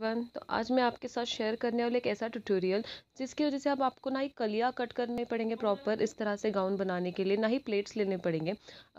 Everyone तो आज मैं आपके साथ शेयर करने वाले एक ऐसा ट्यूटोरियल जिसकी वजह से आप आपको ना ही कलिया कट करने पड़ेंगे प्रॉपर इस तरह से गाउन बनाने के लिए ना ही प्लेट्स लेने पड़ेंगे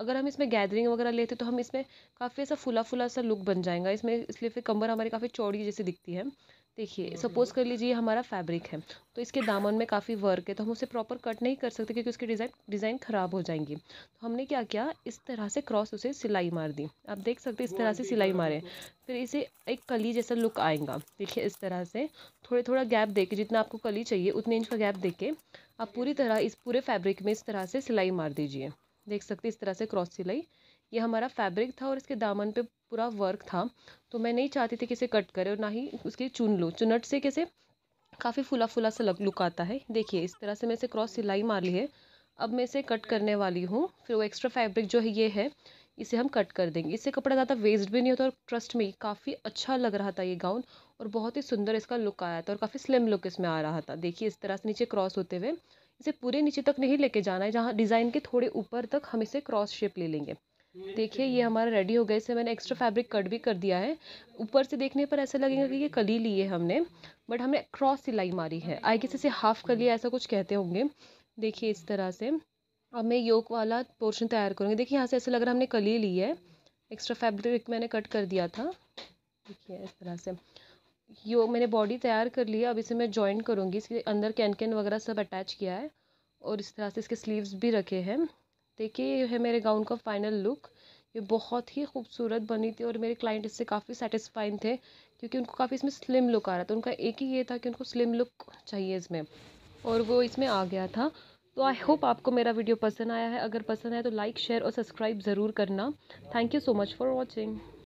अगर हम इसमें गैदरिंग वगैरह लेते तो हम इसमें काफ़ी ऐसा फुला फुला सा लुक बन जाएगा इसमें इसलिए फिर कमर हमारी काफ़ी चौड़ी जैसी दिखती है देखिए सपोज़ हम्म, हम्म। कर लीजिए हमारा फैब्रिक है तो इसके दामन में काफ़ी वर्क है तो हम उसे प्रॉपर कट नहीं कर सकते क्योंकि उसकी डिज़ाइन डिज़ाइन ख़राब हो जाएंगी तो हमने क्या किया इस तरह से क्रॉस उसे सिलाई मार दी आप देख सकते इस तरह से सिलाई मारे फिर इसे एक कली जैसा लुक आएगा देखिए इस तरह से थोड़े थोड़ा गैप दे के जितना आपको कली चाहिए उतने इंच का गैप दे के आप पूरी तरह इस पूरे फैब्रिक में इस तरह से सिलाई मार दीजिए देख सकते इस तरह से क्रॉस सिलाई ये हमारा फैब्रिक था और इसके दामन पे पूरा वर्क था तो मैं नहीं चाहती थी कि इसे कट करें और ना ही उसकी चुन लूँ चुनट से कैसे काफ़ी फुला फुला सा लुक आता है देखिए इस तरह से मैं इसे क्रॉस सिलाई मार ली है अब मैं इसे कट करने वाली हूँ फिर वो एक्स्ट्रा फैब्रिक जो है ये है इसे हम कट कर देंगे इससे कपड़ा ज़्यादा वेस्ट भी नहीं होता और ट्रस्ट में काफ़ी अच्छा लग रहा था ये गाउन और बहुत ही सुंदर इसका लुक आया था और काफ़ी स्लिम लुक इसमें आ रहा था देखिए इस तरह से नीचे क्रॉस होते हुए इसे पूरे नीचे तक नहीं लेके जाना है जहाँ डिज़ाइन के थोड़े ऊपर तक हम इसे क्रॉस शेप ले लेंगे देखिए ये हमारा रेडी हो गया इसे मैंने एक्स्ट्रा फैब्रिक कट भी कर दिया है ऊपर से देखने पर ऐसा लगेगा कि ये कली ली है हमने बट हमने क्रॉस सिलाई मारी है आई किसी से हाफ कली ऐसा कुछ कहते होंगे देखिए इस तरह से अब मैं योक वाला पोर्शन तैयार करूँगी देखिए यहाँ से ऐसा लग रहा है हमने कली ली है एक्स्ट्रा फैब्रिक मैंने कट कर दिया था देखिए इस तरह से यो मैंने बॉडी तैयार कर ली है अब इसे मैं ज्वाइन करूँगी इसके अंदर कैन कैन वगैरह सब अटैच किया है और इस तरह से इसके स्लीव्स भी रखे हैं देखिए ये है मेरे गाउन का फाइनल लुक ये बहुत ही खूबसूरत बनी थी और मेरे क्लाइंट इससे काफ़ी सेटिस्फाइन थे क्योंकि उनको काफ़ी इसमें स्लिम लुक आ रहा था उनका एक ही ये था कि उनको स्लिम लुक चाहिए इसमें और वो इसमें आ गया था तो आई होप आपको मेरा वीडियो पसंद आया है अगर पसंद आया तो लाइक शेयर और सब्सक्राइब ज़रूर करना thank you so much for watching